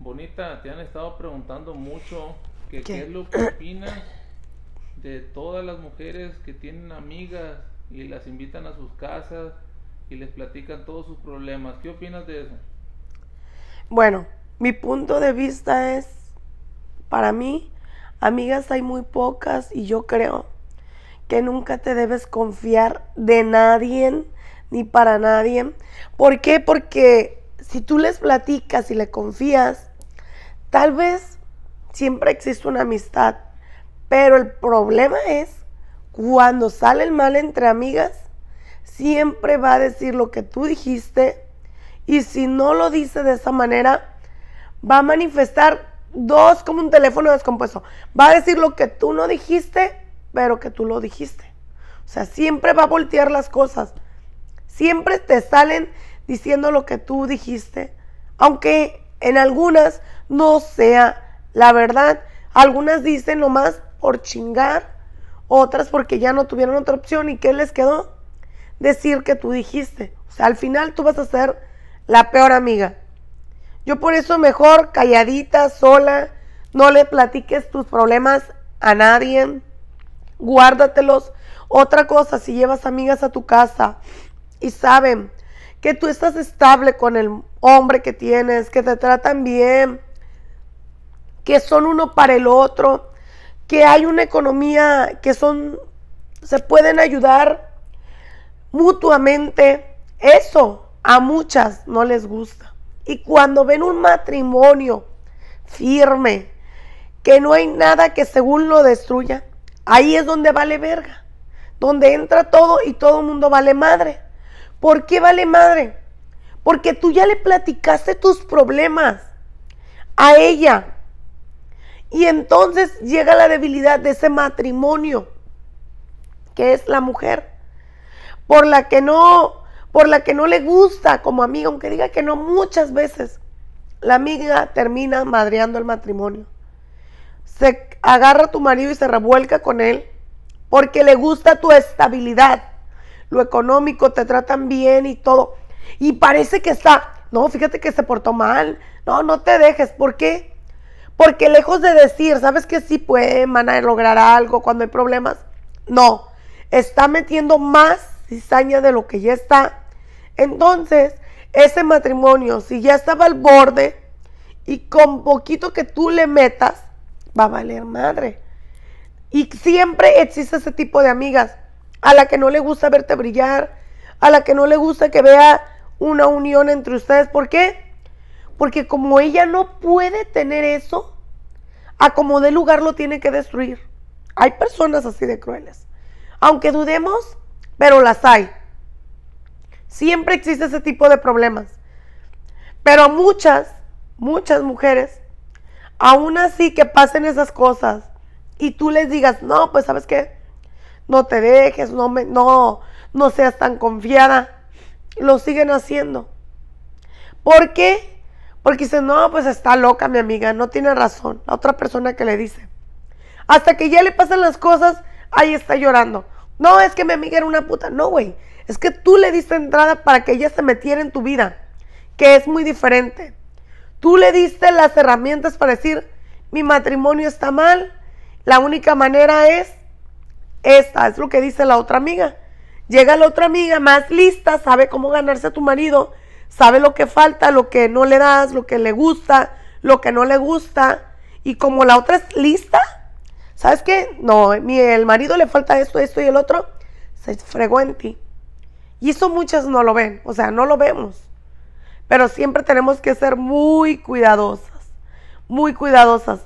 Bonita, te han estado preguntando mucho que ¿Qué? es lo que opinas de todas las mujeres que tienen amigas y las invitan a sus casas y les platican todos sus problemas. ¿Qué opinas de eso? Bueno, mi punto de vista es, para mí, amigas hay muy pocas y yo creo que nunca te debes confiar de nadie ni para nadie. ¿Por qué? Porque si tú les platicas y le confías, tal vez siempre existe una amistad, pero el problema es cuando sale el mal entre amigas, siempre va a decir lo que tú dijiste y si no lo dice de esa manera, va a manifestar dos como un teléfono descompuesto. Va a decir lo que tú no dijiste, pero que tú lo dijiste. O sea, siempre va a voltear las cosas. Siempre te salen diciendo lo que tú dijiste, aunque en algunas no sea la verdad. Algunas dicen nomás por chingar, otras porque ya no tuvieron otra opción y ¿qué les quedó? Decir que tú dijiste. O sea, al final tú vas a ser la peor amiga. Yo por eso mejor calladita, sola, no le platiques tus problemas a nadie, guárdatelos. Otra cosa, si llevas amigas a tu casa y saben que tú estás estable con el hombre que tienes, que te tratan bien, que son uno para el otro, que hay una economía, que son, se pueden ayudar mutuamente. Eso a muchas no les gusta. Y cuando ven un matrimonio firme, que no hay nada que según lo destruya, ahí es donde vale verga, donde entra todo y todo el mundo vale madre. ¿Por qué vale madre? Porque tú ya le platicaste tus problemas a ella. Y entonces llega la debilidad de ese matrimonio, que es la mujer, por la que no, por la que no le gusta como amiga, aunque diga que no muchas veces, la amiga termina madreando el matrimonio. Se agarra a tu marido y se revuelca con él porque le gusta tu estabilidad lo económico, te tratan bien y todo. Y parece que está, no, fíjate que se portó mal, no, no te dejes, ¿por qué? Porque lejos de decir, sabes que sí puede van lograr algo cuando hay problemas, no, está metiendo más cizaña de lo que ya está. Entonces, ese matrimonio, si ya estaba al borde y con poquito que tú le metas, va a valer madre. Y siempre existe ese tipo de amigas a la que no le gusta verte brillar, a la que no le gusta que vea una unión entre ustedes. ¿Por qué? Porque como ella no puede tener eso, a como de lugar lo tiene que destruir. Hay personas así de crueles. Aunque dudemos, pero las hay. Siempre existe ese tipo de problemas. Pero muchas, muchas mujeres, aún así que pasen esas cosas y tú les digas, no, pues sabes qué, no te dejes, no, me, no, no seas tan confiada. Lo siguen haciendo. ¿Por qué? Porque dicen, no, pues está loca mi amiga, no tiene razón. La otra persona que le dice. Hasta que ya le pasan las cosas, ahí está llorando. No, es que mi amiga era una puta. No, güey. Es que tú le diste entrada para que ella se metiera en tu vida, que es muy diferente. Tú le diste las herramientas para decir, mi matrimonio está mal, la única manera es esta es lo que dice la otra amiga. Llega la otra amiga más lista, sabe cómo ganarse a tu marido, sabe lo que falta, lo que no le das, lo que le gusta, lo que no le gusta. Y como la otra es lista, ¿sabes qué? No, el marido le falta esto, esto y el otro, se fregó ti. Y eso muchas no lo ven, o sea, no lo vemos. Pero siempre tenemos que ser muy cuidadosas, muy cuidadosas.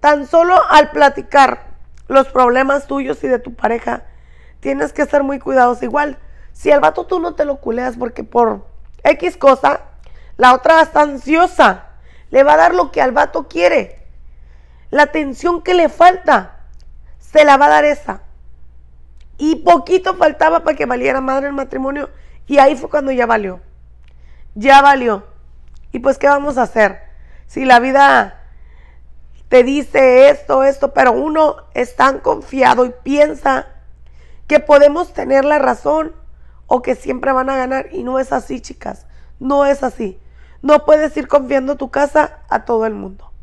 Tan solo al platicar los problemas tuyos y de tu pareja, tienes que ser muy cuidados Igual, si al vato tú no te lo culeas porque por X cosa, la otra está ansiosa. Le va a dar lo que al vato quiere. La atención que le falta, se la va a dar esa. Y poquito faltaba para que valiera madre el matrimonio. Y ahí fue cuando ya valió. Ya valió. Y pues, ¿qué vamos a hacer? Si la vida te dice esto, esto, pero uno es tan confiado y piensa que podemos tener la razón o que siempre van a ganar. Y no es así, chicas, no es así. No puedes ir confiando tu casa a todo el mundo.